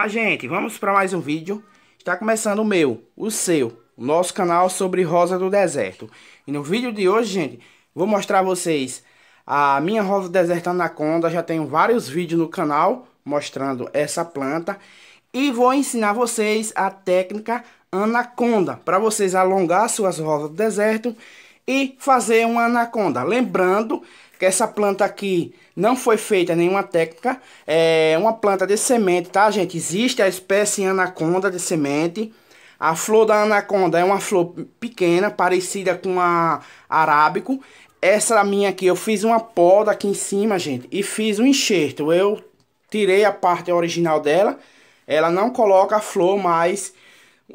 Olá gente, vamos para mais um vídeo. Está começando o meu, o seu, o nosso canal sobre rosa do deserto. E no vídeo de hoje, gente, vou mostrar a vocês a minha rosa do deserto anaconda. Já tenho vários vídeos no canal mostrando essa planta. E vou ensinar vocês a técnica anaconda, para vocês alongar suas rosas do deserto e fazer uma anaconda. Lembrando que essa planta aqui não foi feita nenhuma técnica, é uma planta de semente, tá gente? Existe a espécie anaconda de semente. A flor da anaconda é uma flor pequena, parecida com a arábico. Essa minha aqui, eu fiz uma poda aqui em cima, gente, e fiz um enxerto. Eu tirei a parte original dela, ela não coloca a flor mais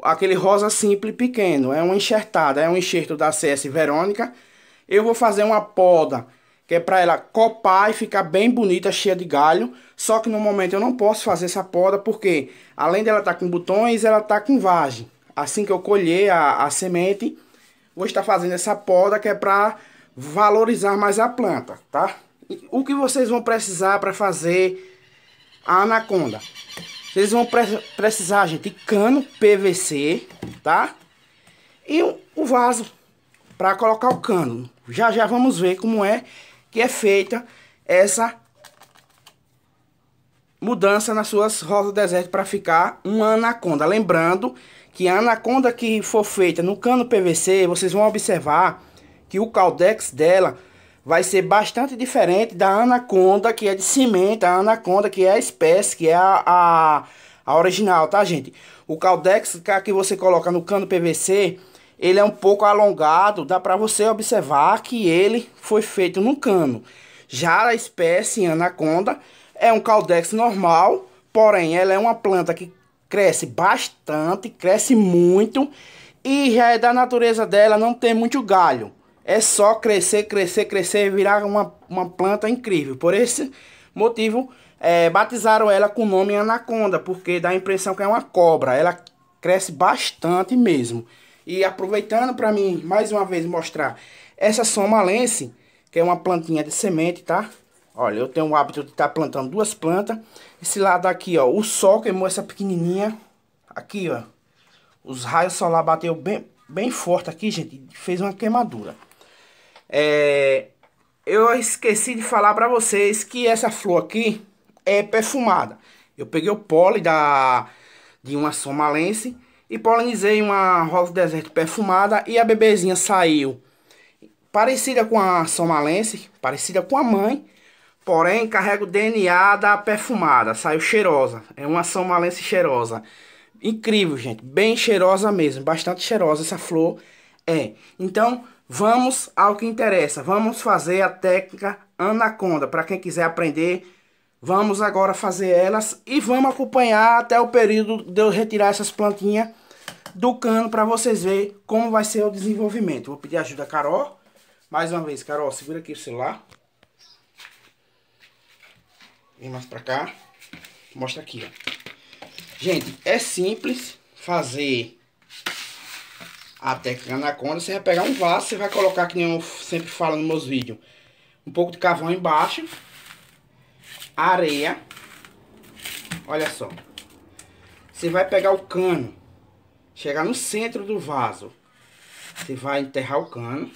aquele rosa simples pequeno, é uma enxertada, é um enxerto da CS Verônica. Eu vou fazer uma poda, que é para ela copar e ficar bem bonita, cheia de galho. Só que no momento eu não posso fazer essa poda, porque além dela estar tá com botões, ela está com vagem. Assim que eu colher a, a semente, vou estar fazendo essa poda, que é para valorizar mais a planta, tá? O que vocês vão precisar para fazer a anaconda? Vocês vão pre precisar, gente, de cano PVC, tá? E o um, um vaso para colocar o cano. Já já vamos ver como é que é feita essa mudança nas suas rosas deserto para ficar uma anaconda. Lembrando que a anaconda que for feita no cano PVC, vocês vão observar que o caldex dela vai ser bastante diferente da anaconda, que é de cimento, a anaconda que é a espécie, que é a, a, a original, tá, gente? O caldex que é você coloca no cano PVC, ele é um pouco alongado, dá para você observar que ele foi feito no cano. Já a espécie anaconda é um caldex normal, porém ela é uma planta que cresce bastante, cresce muito e já é da natureza dela não tem muito galho é só crescer, crescer, crescer e virar uma, uma planta incrível. Por esse motivo, é, batizaram ela com o nome anaconda, porque dá a impressão que é uma cobra. Ela cresce bastante mesmo. E aproveitando para mim, mais uma vez, mostrar essa somalense, que é uma plantinha de semente, tá? Olha, eu tenho o hábito de estar tá plantando duas plantas. Esse lado aqui, ó, o sol queimou essa pequenininha. Aqui, ó, os raios solar bateu bem, bem forte aqui, gente, fez uma queimadura. É, eu esqueci de falar para vocês que essa flor aqui é perfumada. Eu peguei o pólen da, de uma somalense e polinizei uma rosa do deserto perfumada e a bebezinha saiu parecida com a somalense, parecida com a mãe, porém carrega o DNA da perfumada, saiu cheirosa, é uma somalense cheirosa. Incrível, gente, bem cheirosa mesmo, bastante cheirosa essa flor é. Então, Vamos ao que interessa. Vamos fazer a técnica anaconda. Para quem quiser aprender, vamos agora fazer elas e vamos acompanhar até o período de eu retirar essas plantinhas do cano para vocês verem como vai ser o desenvolvimento. Vou pedir ajuda a Carol. Mais uma vez, Carol, segura aqui o celular. Vem mais para cá. Mostra aqui, ó. Gente, é simples fazer a técnica anaconda, você vai pegar um vaso, você vai colocar, que nem eu sempre falo nos meus vídeos, um pouco de carvão embaixo, areia, olha só, você vai pegar o cano, chegar no centro do vaso, você vai enterrar o cano,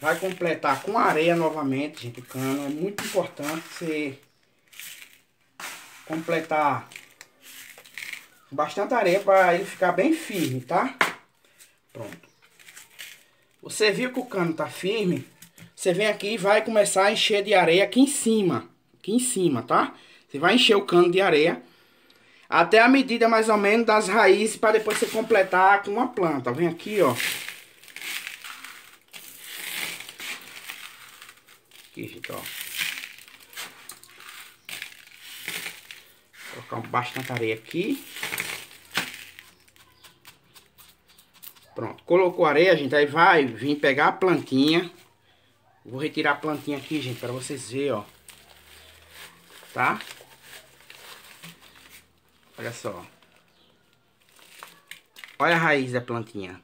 vai completar com areia novamente, gente, o cano, é muito importante você completar bastante areia para ele ficar bem firme, tá? Pronto. Você viu que o cano tá firme? Você vem aqui e vai começar a encher de areia aqui em cima. Aqui em cima, tá? Você vai encher o cano de areia. Até a medida mais ou menos das raízes para depois você completar com uma planta. Vem aqui, ó. Aqui, gente, ó. Vou colocar bastante areia aqui. Pronto, colocou areia, gente, aí vai vir pegar a plantinha. Vou retirar a plantinha aqui, gente, pra vocês verem, ó. Tá? Olha só. Olha a raiz da plantinha.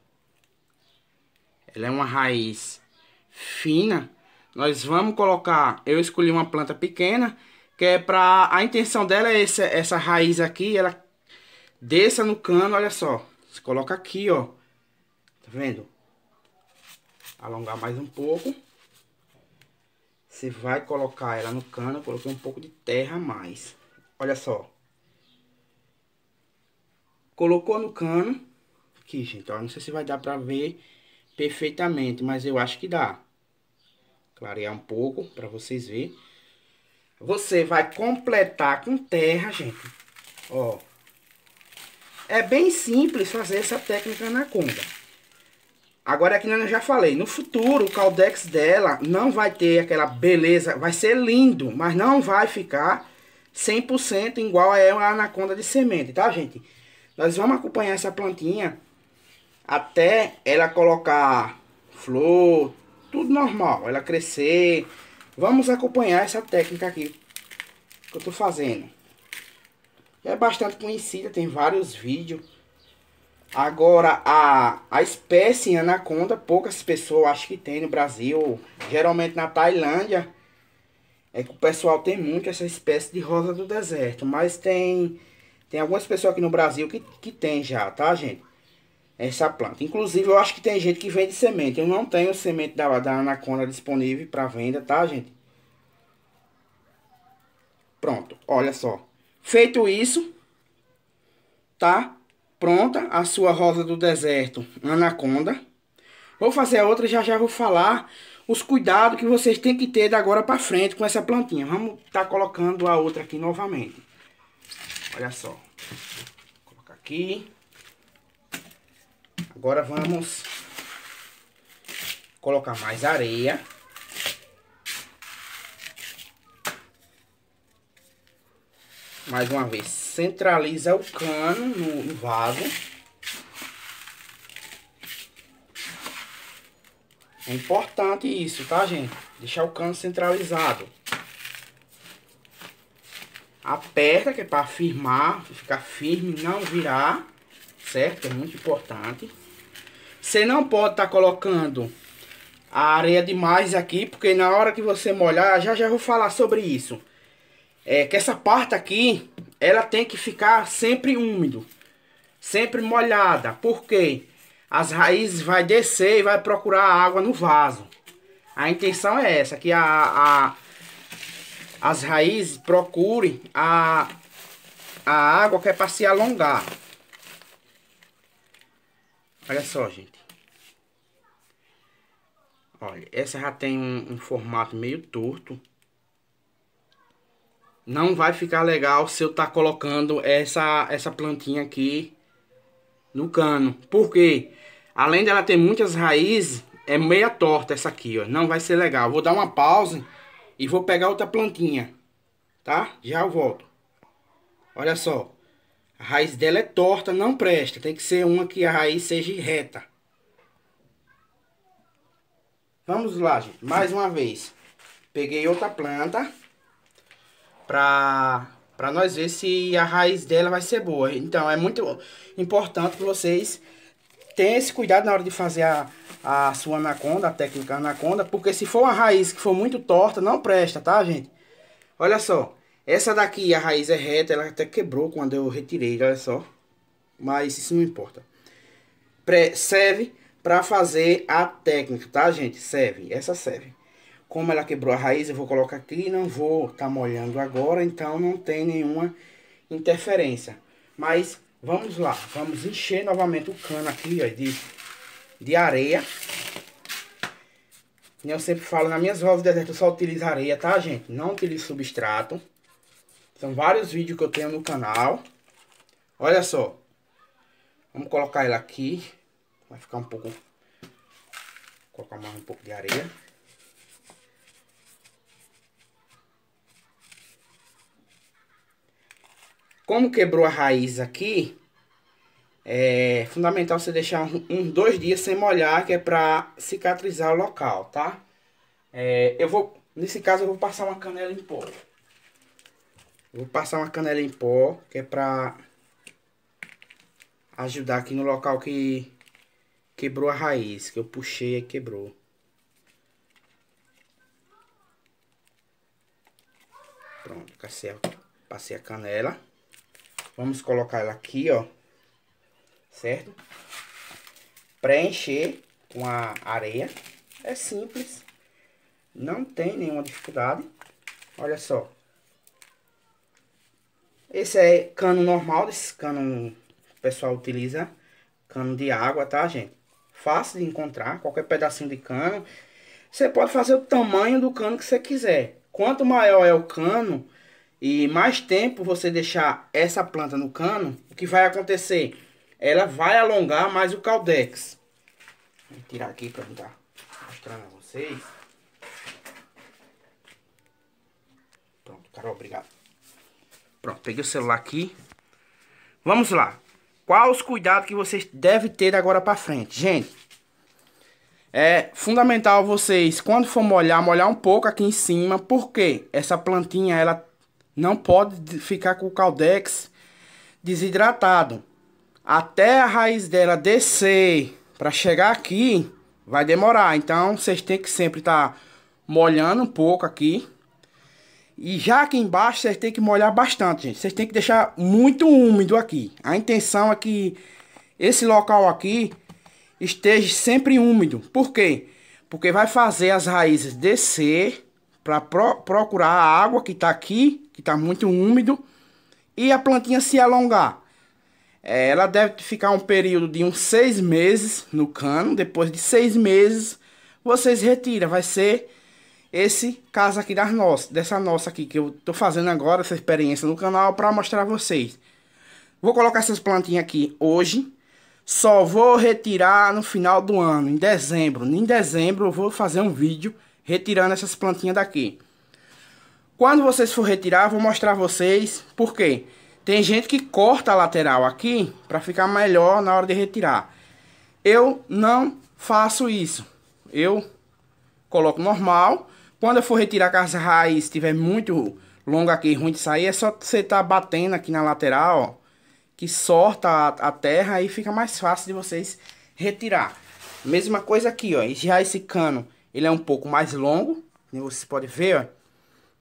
Ela é uma raiz fina. Nós vamos colocar... Eu escolhi uma planta pequena, que é pra... A intenção dela é essa, essa raiz aqui, ela desça no cano, olha só. Você coloca aqui, ó Tá vendo? Alongar mais um pouco. Você vai colocar ela no cano. Eu coloquei um pouco de terra a mais. Olha só. Colocou no cano. Aqui, gente, ó. Não sei se vai dar pra ver perfeitamente, mas eu acho que dá. Clarear um pouco pra vocês verem. Você vai completar com terra, gente. Ó. É bem simples fazer essa técnica na conga. Agora aqui é eu já falei, no futuro o caldex dela não vai ter aquela beleza, vai ser lindo, mas não vai ficar 100% igual a ela anaconda de semente, tá gente? Nós vamos acompanhar essa plantinha até ela colocar flor, tudo normal, ela crescer. Vamos acompanhar essa técnica aqui que eu tô fazendo. É bastante conhecida, tem vários vídeos Agora, a, a espécie anaconda, poucas pessoas acho que tem no Brasil, geralmente na Tailândia, é que o pessoal tem muito essa espécie de rosa do deserto, mas tem tem algumas pessoas aqui no Brasil que, que tem já, tá, gente? Essa planta. Inclusive, eu acho que tem gente que vende semente. Eu não tenho semente da, da anaconda disponível para venda, tá, gente? Pronto, olha só. Feito isso, tá? pronta a sua rosa do deserto, anaconda. Vou fazer a outra e já já vou falar os cuidados que vocês têm que ter da agora para frente com essa plantinha. Vamos estar tá colocando a outra aqui novamente. Olha só. Vou colocar aqui. Agora vamos colocar mais areia. mais uma vez, centraliza o cano no, vaso. É importante isso, tá, gente? Deixar o cano centralizado. Aperta, que é para firmar, ficar firme, não virar, certo? É muito importante. Você não pode estar tá colocando a areia demais aqui, porque na hora que você molhar, já já vou falar sobre isso é que essa parte aqui, ela tem que ficar sempre úmido, sempre molhada, porque as raízes vai descer e vai procurar água no vaso. A intenção é essa, que a, a as raízes procurem a, a água que é para se alongar. Olha só, gente. Olha, essa já tem um, um formato meio torto. Não vai ficar legal se eu tá colocando essa, essa plantinha aqui no cano. porque Além dela ter muitas raízes, é meia torta essa aqui, ó. Não vai ser legal. Vou dar uma pausa e vou pegar outra plantinha, tá? Já eu volto. Olha só. A raiz dela é torta, não presta. Tem que ser uma que a raiz seja reta. Vamos lá, gente. Mais uma vez. Peguei outra planta para para nós ver se a raiz dela vai ser boa. Então é muito importante que vocês tenham esse cuidado na hora de fazer a, a sua anaconda, a técnica anaconda, porque se for uma raiz que for muito torta, não presta, tá, gente? Olha só, essa daqui a raiz é reta, ela até quebrou quando eu retirei, olha só. Mas isso não importa. Pre serve para fazer a técnica, tá, gente? Serve, essa serve. Como ela quebrou a raiz, eu vou colocar aqui, não vou estar tá molhando agora, então não tem nenhuma interferência. Mas vamos lá, vamos encher novamente o cano aqui ó, de, de areia. Eu sempre falo, nas minhas ovos de deserto eu só utilizo areia, tá gente? Não utilizo substrato. São vários vídeos que eu tenho no canal. Olha só. Vamos colocar ela aqui. Vai ficar um pouco... Vou colocar mais um pouco de areia. Como quebrou a raiz aqui, é fundamental você deixar uns um, dois dias sem molhar, que é para cicatrizar o local, tá? É, eu vou, nesse caso, eu vou passar uma canela em pó. Vou passar uma canela em pó, que é para ajudar aqui no local que quebrou a raiz, que eu puxei e quebrou. Pronto, passei a, passei a canela. Vamos colocar ela aqui, ó. Certo? Preencher com a areia. É simples. Não tem nenhuma dificuldade. Olha só. Esse é cano normal, esse cano o pessoal utiliza. Cano de água, tá, gente? Fácil de encontrar, qualquer pedacinho de cano. Você pode fazer o tamanho do cano que você quiser. Quanto maior é o cano, e mais tempo você deixar essa planta no cano, o que vai acontecer? Ela vai alongar mais o caldex. Vou tirar aqui para estar mostrando a vocês. Pronto, Carol, obrigado. Pronto, peguei o celular aqui. Vamos lá. Quais os cuidados que vocês devem ter agora para frente? Gente, é fundamental vocês, quando for molhar, molhar um pouco aqui em cima, porque essa plantinha, ela não pode ficar com o caldex desidratado. Até a raiz dela descer para chegar aqui, vai demorar. Então, vocês têm que sempre estar tá molhando um pouco aqui. E já aqui embaixo, vocês têm que molhar bastante, gente. Vocês têm que deixar muito úmido aqui. A intenção é que esse local aqui esteja sempre úmido. Por quê? Porque vai fazer as raízes descer para pro procurar a água que está aqui que está muito úmido, e a plantinha se alongar. É, ela deve ficar um período de uns seis meses no cano. Depois de seis meses, vocês retiram. Vai ser esse caso aqui das nossas, dessa nossa aqui que eu tô fazendo agora essa experiência no canal para mostrar a vocês. Vou colocar essas plantinhas aqui hoje. Só vou retirar no final do ano, em dezembro. Em dezembro eu vou fazer um vídeo retirando essas plantinhas daqui. Quando vocês for retirar, vou mostrar a vocês por quê. Tem gente que corta a lateral aqui para ficar melhor na hora de retirar. Eu não faço isso. Eu coloco normal. Quando eu for retirar com as raízes, estiver muito longa aqui, ruim de sair, é só você estar tá batendo aqui na lateral, ó, que sorta a, a terra e fica mais fácil de vocês retirar. Mesma coisa aqui, ó. Já esse cano, ele é um pouco mais longo, como né? vocês podem ver, ó.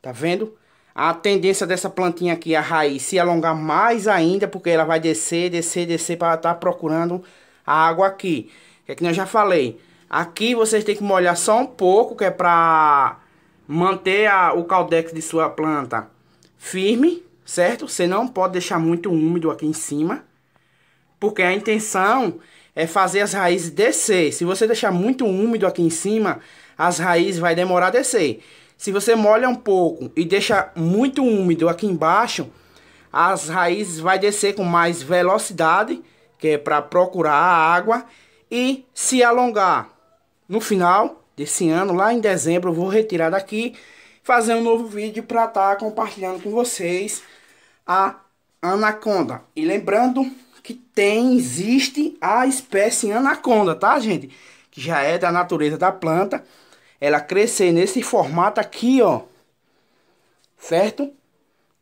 Tá vendo? A tendência dessa plantinha aqui, a raiz, se alongar mais ainda, porque ela vai descer, descer, descer, para estar tá procurando a água aqui. É que eu já falei. Aqui vocês têm que molhar só um pouco, que é para manter a, o caldex de sua planta firme, certo? Você não pode deixar muito úmido aqui em cima, porque a intenção é fazer as raízes descer. Se você deixar muito úmido aqui em cima, as raízes vai demorar a descer. Se você molha um pouco e deixa muito úmido aqui embaixo, as raízes vai descer com mais velocidade, que é para procurar a água e se alongar. No final desse ano, lá em dezembro, eu vou retirar daqui, fazer um novo vídeo para estar tá compartilhando com vocês a anaconda. E lembrando que tem, existe a espécie anaconda, tá, gente? Que já é da natureza da planta ela crescer nesse formato aqui, ó. Certo?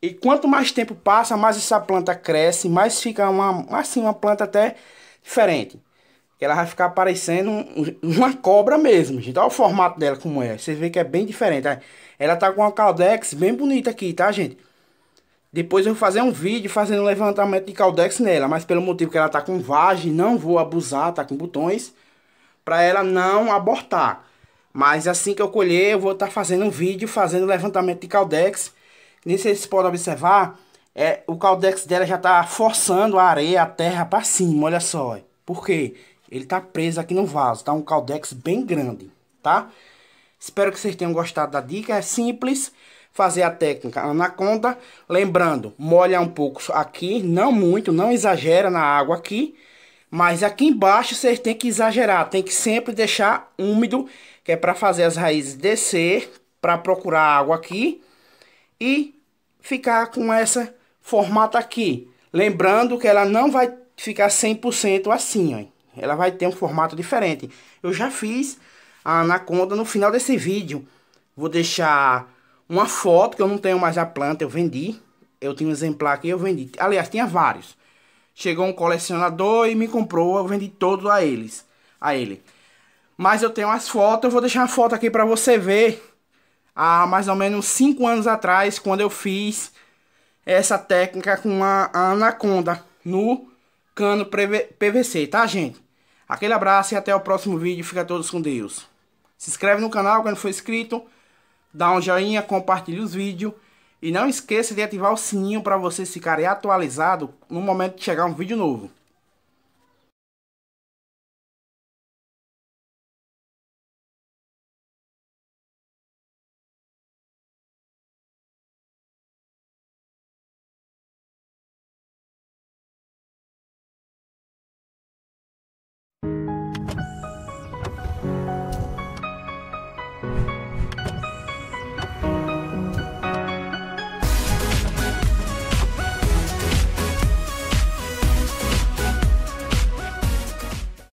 E quanto mais tempo passa, mais essa planta cresce, mais fica uma, assim, uma planta até diferente. Ela vai ficar parecendo uma cobra mesmo, gente. Olha o formato dela como é. Vocês vê que é bem diferente. Ela tá com uma caldex bem bonita aqui, tá, gente? Depois eu vou fazer um vídeo fazendo um levantamento de caldex nela. Mas pelo motivo que ela tá com vagem, não vou abusar, tá com botões. Pra ela não abortar. Mas assim que eu colher, eu vou estar tá fazendo um vídeo, fazendo levantamento de caldex. Nem sei se podem observar, é, o caldex dela já está forçando a areia, a terra para cima, olha só. Por quê? Ele está preso aqui no vaso, tá um caldex bem grande, tá? Espero que vocês tenham gostado da dica, é simples fazer a técnica anaconda. Lembrando, molha um pouco aqui, não muito, não exagera na água aqui. Mas aqui embaixo vocês tem que exagerar, tem que sempre deixar úmido, que é para fazer as raízes descer, para procurar água aqui e ficar com essa formato aqui. Lembrando que ela não vai ficar 100% assim, ó. ela vai ter um formato diferente. Eu já fiz a anaconda no final desse vídeo. Vou deixar uma foto, que eu não tenho mais a planta, eu vendi. Eu tinha um exemplar aqui, eu vendi. Aliás, tinha vários. Chegou um colecionador e me comprou, eu vendi todos a eles, a ele. Mas eu tenho as fotos, eu vou deixar uma foto aqui para você ver. Há mais ou menos 5 anos atrás, quando eu fiz essa técnica com a, a Anaconda no cano PVC, tá gente? Aquele abraço e até o próximo vídeo. Fica todos com Deus. Se inscreve no canal quando for inscrito. Dá um joinha, compartilha os vídeos. E não esqueça de ativar o sininho para vocês ficarem atualizados no momento de chegar um vídeo novo.